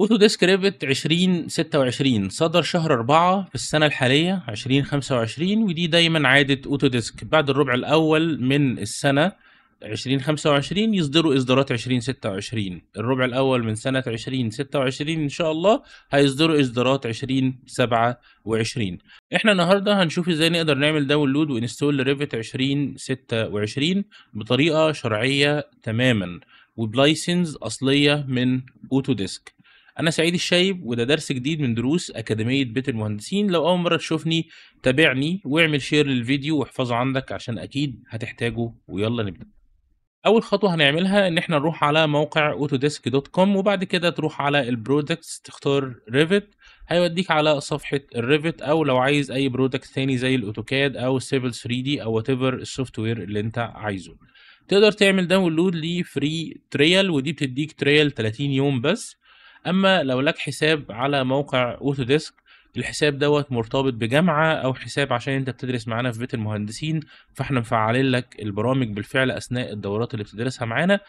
اوتو ديسك ريفت 2026 صدر شهر 4 في السنة الحالية 2025 ودي دايما عادة اوتو ديسك بعد الربع الأول من السنة 2025 يصدروا إصدارات 2026 الربع الأول من سنة 2026 إن شاء الله هيصدروا إصدارات 2027 إحنا النهاردة هنشوف إزاي نقدر نعمل داونلود وإنستول ريفت 2026 بطريقة شرعية تماما وبلايسنس أصلية من أوتو ديسك أنا سعيد الشايب وده درس جديد من دروس أكاديمية بيت المهندسين لو أول مرة تشوفني تابعني واعمل شير للفيديو واحفظه عندك عشان أكيد هتحتاجه ويلا نبدأ أول خطوة هنعملها إن إحنا نروح على موقع اوتوديسك دوت كوم وبعد كده تروح على البرودكتس تختار ريفت هيوديك على صفحة الريفت أو لو عايز أي برودكت تاني زي الأوتوكاد أو سيفل 3 دي أو وات ايفر السوفت وير اللي أنت عايزه تقدر تعمل داونلود لفري تريال ودي بتديك تريال 30 يوم بس اما لو لك حساب على موقع اوتوديسك الحساب دوت مرتبط بجامعة أو حساب عشان أنت بتدرس معانا في بيت المهندسين فإحنا مفعلين لك البرامج بالفعل أثناء الدورات اللي بتدرسها معانا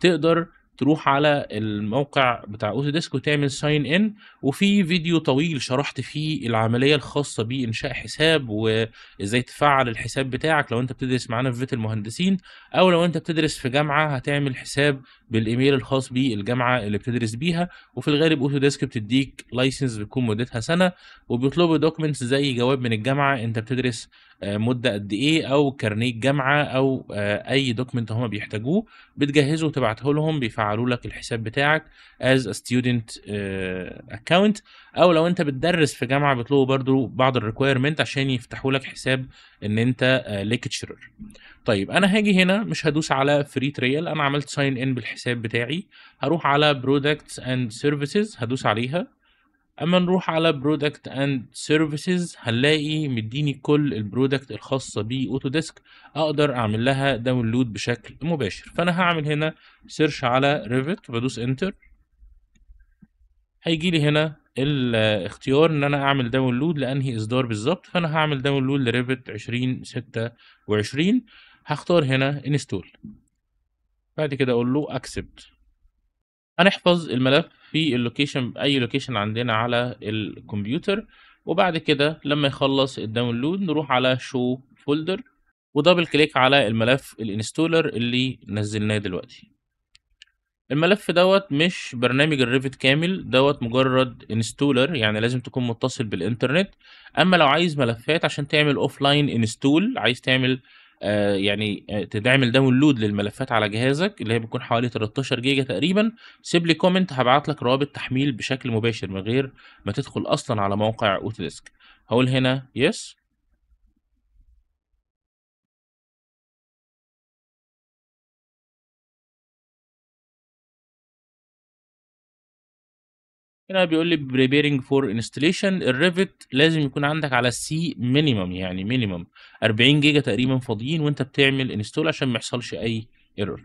تقدر تروح على الموقع بتاع اوتوديسك وتعمل ساين ان وفي فيديو طويل شرحت فيه العمليه الخاصه بانشاء حساب وازاي تفعل الحساب بتاعك لو انت بتدرس معانا في فيت المهندسين او لو انت بتدرس في جامعه هتعمل حساب بالايميل الخاص بالجامعه اللي بتدرس بيها وفي الغالب اوتوديسك بتديك لايسنس بتكون مدتها سنه وبيطلبوا دوكيمنتس زي جواب من الجامعه انت بتدرس آه، مده قد ايه او كارنيه جامعة او آه، اي دوكمنت هم بيحتاجوه بتجهزه وتبعته لهم بيفع يفعلوا لك الحساب بتاعك از ستودنت اكونت او لو انت بتدرس في جامعه بيطلبوا برضو بعض الريكويرمنت عشان يفتحوا لك حساب ان انت ليكتشرر آه، طيب انا هاجي هنا مش هدوس على فري تريل انا عملت ساين ان بالحساب بتاعي هروح على برودكتس اند سيرفيسز هدوس عليها اما نروح على برودكت اند سيرفيسز هنلاقي مديني كل البرودكت الخاصه باوتوديسك اقدر اعمل لها داونلود بشكل مباشر فانا هعمل هنا سيرش على ريفت بدوس انتر هيجي لي هنا الاختيار ان انا اعمل داونلود لانهي اصدار بالظبط فانا هعمل داونلود لريفت 2026 هختار هنا انستول بعد كده اقول له اكسبت هنحفظ الملف في اللوكيشن اي لوكيشن عندنا على الكمبيوتر وبعد كده لما يخلص الداونلود نروح على شو فولدر ودبل كليك على الملف الانستولر اللي نزلناه دلوقتي الملف دوت مش برنامج الريفت كامل دوت مجرد انستولر يعني لازم تكون متصل بالانترنت اما لو عايز ملفات عشان تعمل اوف لاين انستول عايز تعمل آه، يعني آه، تعمل داونلود للملفات على جهازك اللي هي بتكون حوالي 13 جيجا تقريبا سيب لي كومنت هبعت لك روابط تحميل بشكل مباشر من غير ما تدخل اصلا على موقع اوتوديسك هقول هنا يس هنا بيقول لي preparing for installation الريفت لازم يكون عندك على السي مينيمم يعني مينيمم 40 جيجا تقريبا فاضيين وانت بتعمل انستول عشان ما يحصلش اي ايرور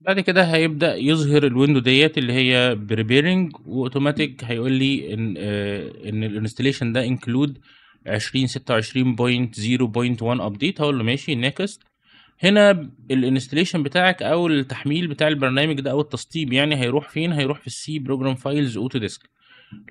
بعد كده هيبدا يظهر الويندو ديت اللي هي preparing واوتوماتيك هيقول لي ان آه ان الانستليشن ده انكلود 20 26.0.1 ابديت هقول له ماشي نيكست هنا الانستليشن بتاعك او التحميل بتاع البرنامج ده او التسطيب يعني هيروح فين هيروح في السي بروجرام فايلز اوتو ديسك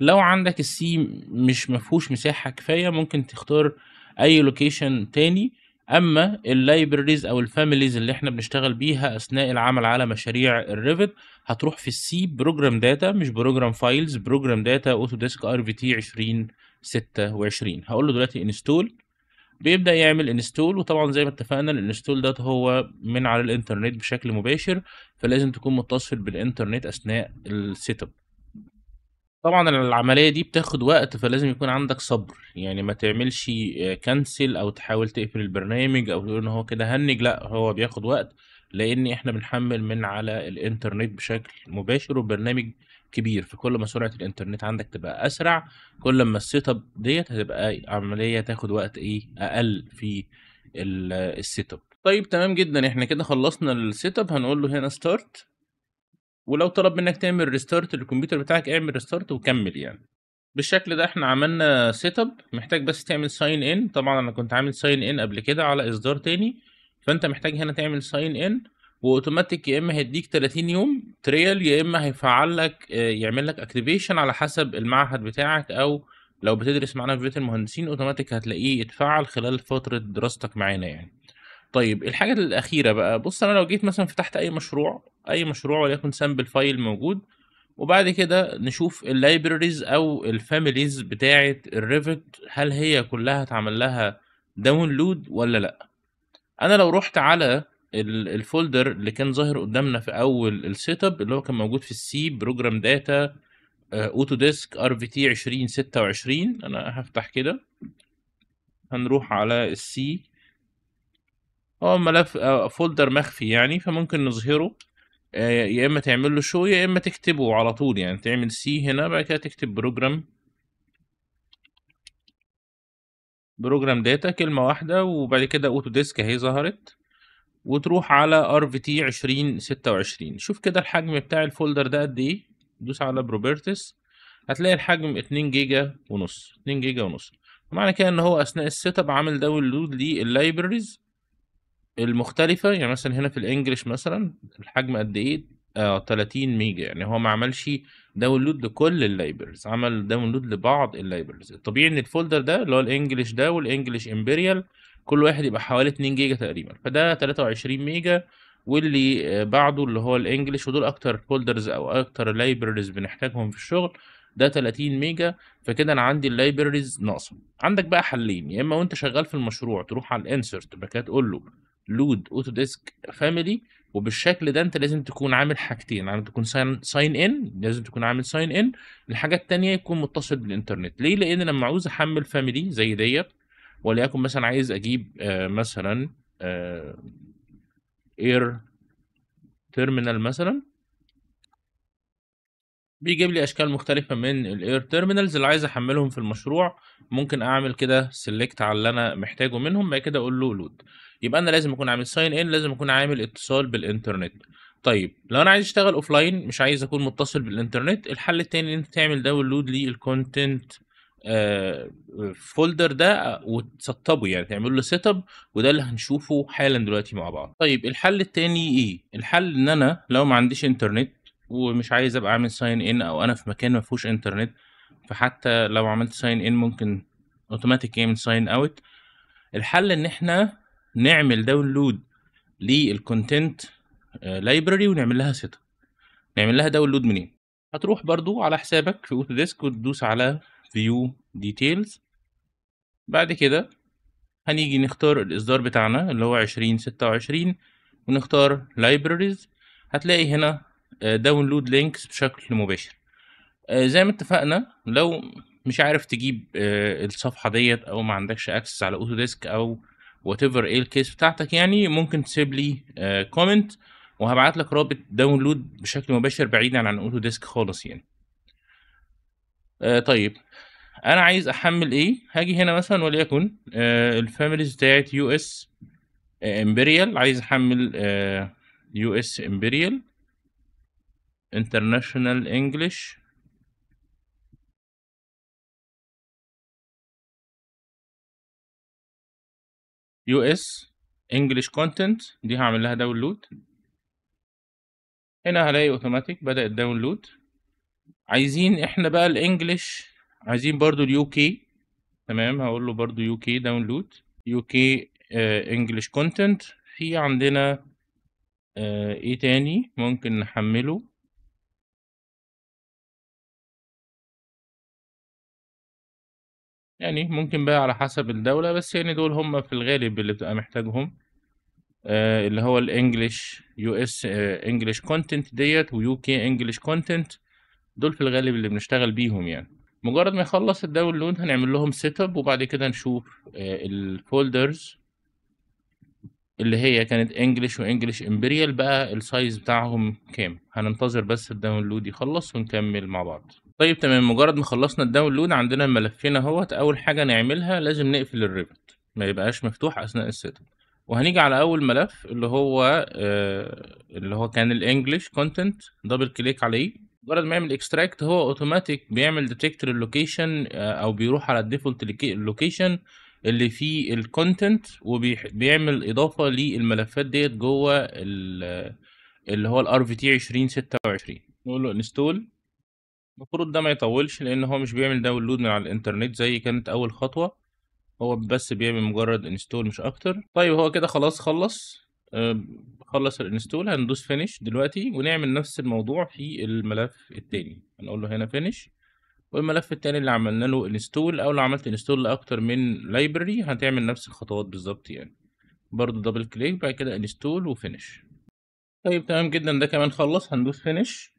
لو عندك السي مش مفهوش مساحه كفايه ممكن تختار اي لوكيشن تاني اما اللايبريز او الفاميليز اللي احنا بنشتغل بيها اثناء العمل على مشاريع الريفت هتروح في السي بروجرام داتا مش بروجرام فايلز بروجرام داتا اوتو ديسك ار في تي 2026 هقول له دلوقتي انستول بيبدا يعمل انستول وطبعا زي ما اتفقنا الانستول ده هو من على الانترنت بشكل مباشر فلازم تكون متصل بالانترنت اثناء السيت اب طبعا العمليه دي بتاخد وقت فلازم يكون عندك صبر يعني ما تعملش كنسل آه، او تحاول تقفل البرنامج او تقول ان هو كده هنج لا هو بياخد وقت لان احنا بنحمل من على الانترنت بشكل مباشر والبرنامج كبير فكل ما سرعه الانترنت عندك تبقى اسرع كل ما السيت اب ديت هتبقى عمليه تاخد وقت ايه اقل في السيت اب طيب تمام جدا احنا كده خلصنا السيت اب هنقول له هنا ستارت ولو طلب منك تعمل ريستارت للكمبيوتر بتاعك اعمل ريستارت وكمل يعني بالشكل ده احنا عملنا سيت اب محتاج بس تعمل ساين ان طبعا انا كنت عامل ساين ان قبل كده على اصدار تاني فانت محتاج هنا تعمل ساين ان واوتوماتيك يا اما هيديك 30 يوم تريال يا اما هيفعل لك آه، يعمل لك اكتيفيشن على حسب المعهد بتاعك او لو بتدرس معانا في بيت المهندسين اوتوماتيك هتلاقيه اتفعل خلال فتره دراستك معانا يعني طيب الحاجه الاخيره بقى بص انا لو جيت مثلا فتحت اي مشروع اي مشروع وليكن سامبل فايل موجود وبعد كده نشوف اللايبريز او الفاميليز بتاعه الريفت هل هي كلها اتعمل لها داونلود ولا لا انا لو رحت على الفولدر اللي كان ظاهر قدامنا في اول السيت اب اللي هو كان موجود في السي بروجرام داتا اوتو ديسك ار في تي 2026 انا هفتح كده هنروح على السي اه، هو ملف فولدر آه، مخفي يعني فممكن نظهره آه، يا اما تعمل له شو يا اما تكتبه على طول يعني تعمل سي هنا بعد كده تكتب بروجرام بروجرام داتا كلمة واحدة وبعد كده اوتو ديسك اهي ظهرت وتروح على rvt 2026 شوف كده الحجم بتاع الفولدر ده قد ايه دوس على بروبرتس هتلاقي الحجم 2 جيجا ونص 2 جيجا ونص معنى كده ان هو اثناء السيت اب عامل داونلود لللايبرز المختلفة يعني مثلا هنا في الانجليش مثلا الحجم قد ايه؟ آه 30 ميجا يعني هو ما عملش داونلود لكل اللايبرز عمل داونلود لبعض اللايبرز الطبيعي ان الفولدر ده اللي هو الانجليش ده والانجليش امبريال كل واحد يبقى حوالي 2 جيجا تقريبا فده 23 ميجا واللي آه، بعده اللي هو الانجليش ودول اكتر فولدرز او اكتر لايبرز بنحتاجهم في الشغل ده 30 ميجا فكده انا عندي اللايبرز ناقصه عندك بقى حلين يا اما وانت شغال في المشروع تروح على الانسرت بقى تقول له لود اوتو ديسك فاميلي وبالشكل ده انت لازم تكون عامل حاجتين عامل يعني تكون ساين ساين ان لازم تكون عامل ساين ان الحاجه الثانيه يكون متصل بالانترنت ليه لان لما عاوز احمل فاميلي زي ديت وليكن مثلا عايز اجيب آه، مثلا اير آه، تيرمينال مثلا بيجيب لي اشكال مختلفه من الاير تيرمينالز اللي عايز احملهم في المشروع ممكن اعمل كده سيلكت على اللي انا محتاجه منهم بعد كده اقول له لود يبقى انا لازم اكون عامل ساين ان لازم اكون عامل اتصال بالانترنت طيب لو انا عايز اشتغل اوفلاين مش عايز اكون متصل بالانترنت الحل التاني ان انت تعمل داونلود للكونتنت الفولدر آه، ده وتسطبه يعني تعمل له سيت اب وده اللي هنشوفه حالا دلوقتي مع بعض طيب الحل التاني ايه الحل ان انا لو ما عنديش انترنت ومش عايز ابقى عامل ساين ان او انا في مكان ما فيهوش انترنت فحتى لو عملت ساين ان ممكن اوتوماتيك يعمل ساين اوت الحل ان احنا نعمل داونلود للكونتنت لايبراري ونعمل لها سيت اب نعمل لها داونلود منين هتروح برضو على حسابك في اوتو ديسك وتدوس على view details بعد كده هنيجي نختار الإصدار بتاعنا اللي هو عشرين ستة وعشرين ونختار libraries هتلاقي هنا داونلود آه، لينكس بشكل مباشر آه، زي ما اتفقنا لو مش عارف تجيب آه، الصفحة ديت أو ما عندكش أكسس على أوتوديسك أو وات ايفر ايه الكيس بتاعتك يعني ممكن تسيب لي كومنت وهبعت لك رابط داونلود بشكل مباشر بعيدا عن أوتوديسك خالص يعني آه طيب انا عايز احمل ايه هاجي هنا مثلا وليكن آه الفاميليز بتاعت يو اس آه، امبريال عايز احمل آه، يو اس امبريال انترناشونال انجلش يو اس انجلش كونتنت دي هعمل لها داونلود هنا هلاقي اوتوماتيك بدأ الداونلود عايزين احنا بقى الانجليش عايزين برضو اليو كي تمام هقول له برضو يو كي داونلود يو كي آه، انجليش كونتنت في عندنا آه، ايه تاني ممكن نحمله يعني ممكن بقى على حسب الدولة بس يعني دول هم في الغالب اللي بتبقى محتاجهم آه اللي هو الانجليش يو اس آه، انجليش كونتنت ديت ويو كي انجليش كونتنت دول في الغالب اللي بنشتغل بيهم يعني مجرد ما يخلص الداونلود هنعمل لهم سيت اب وبعد كده نشوف آه، الفولدرز اللي هي كانت انجلش وانجلش امبريال بقى السايز بتاعهم كام هننتظر بس الداونلود يخلص ونكمل مع بعض طيب تمام مجرد ما خلصنا الداونلود عندنا الملفين اهوت اول حاجه نعملها لازم نقفل الريفت ما يبقاش مفتوح اثناء السيت اب وهنيجي على اول ملف اللي هو آه اللي هو كان الانجليش كونتنت دبل كليك عليه مجرد ما يعمل اكستراكت هو اوتوماتيك بيعمل ديتكت للوكيشن آه، او بيروح على الديفولت اللوكيشن اللي فيه الكونتنت وبيعمل اضافه للملفات ديت جوه اللي هو الار في تي 2026 نقول له انستول المفروض ده ما يطولش لان هو مش بيعمل داونلود من على الانترنت زي كانت اول خطوه هو بس بيعمل مجرد انستول مش اكتر طيب هو كده خلاص خلص آه، خلص الانستول هندوس فينيش دلوقتي ونعمل نفس الموضوع في الملف التاني هنقول له هنا فينيش والملف التاني اللي عملنا له انستول او لو عملت انستول لاكتر من لايبرري هتعمل نفس الخطوات بالظبط يعني برضو دبل كليك بعد كده انستول وفينيش طيب تمام جدا ده كمان خلص هندوس فينيش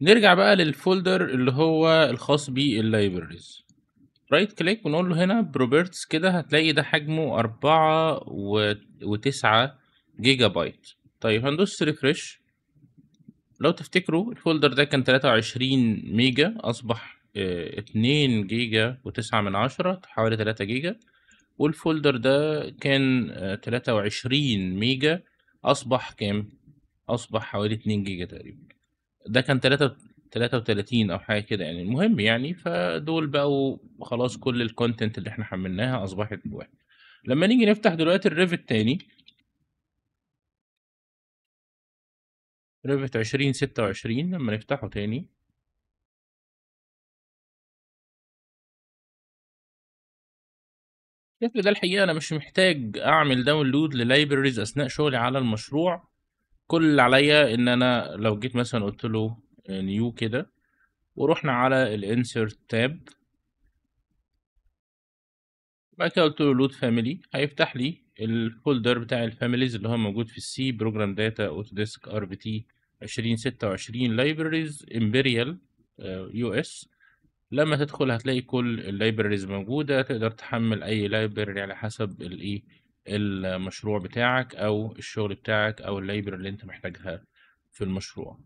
نرجع بقى للفولدر اللي هو الخاص باللايبرريز رايت كليك ونقول له هنا بروبرتس كده هتلاقي ده حجمه أربعة وتسعة جيجا بايت طيب هندوس ريفرش لو تفتكروا الفولدر ده كان 23 ميجا اصبح 2 آه، جيجا و9 من عشرة حوالي 3 جيجا والفولدر ده كان 23 آه، ميجا اصبح كام اصبح حوالي 2 جيجا تقريبا ده كان 3 33 او حاجه كده يعني المهم يعني فدول بقوا خلاص كل الكونتنت اللي احنا حملناها اصبحت واحد لما نيجي نفتح دلوقتي الريفت تاني ربحت عشرين ستة وعشرين لما نفتحه تاني الكتف ده الحقيقة أنا مش محتاج أعمل داونلود للايبرريز أثناء شغلي على المشروع كل اللي عليا إن أنا لو جيت مثلا قلت له نيو كده ورحنا على الانسرت تاب بعد كده قلت له لود فاميلي هيفتح لي الفولدر بتاع الفاميليز اللي هو موجود في السي بروجرام داتا اوتوديسك ار بي تي 2026 لايبرز امبريال يو اس لما تدخل هتلاقي كل اللايبرز موجودة تقدر تحمل أي لايبرري على حسب الإيه المشروع بتاعك أو الشغل بتاعك أو اللايبر اللي أنت محتاجها في المشروع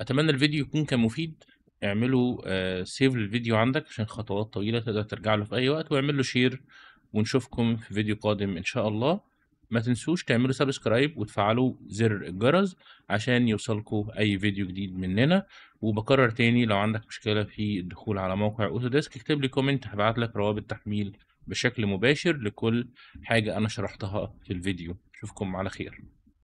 أتمنى الفيديو يكون كان مفيد اعملوا سيف آه، للفيديو عندك عشان خطوات طويلة تقدر ترجع له في أي وقت واعمل له شير ونشوفكم في فيديو قادم إن شاء الله ما تنسوش تعملوا سبسكرايب وتفعلوا زر الجرس عشان يوصلكم اي فيديو جديد مننا وبكرر تاني لو عندك مشكله في الدخول على موقع اوتوديسك اكتب لي كومنت هبعت لك روابط تحميل بشكل مباشر لكل حاجه انا شرحتها في الفيديو اشوفكم على خير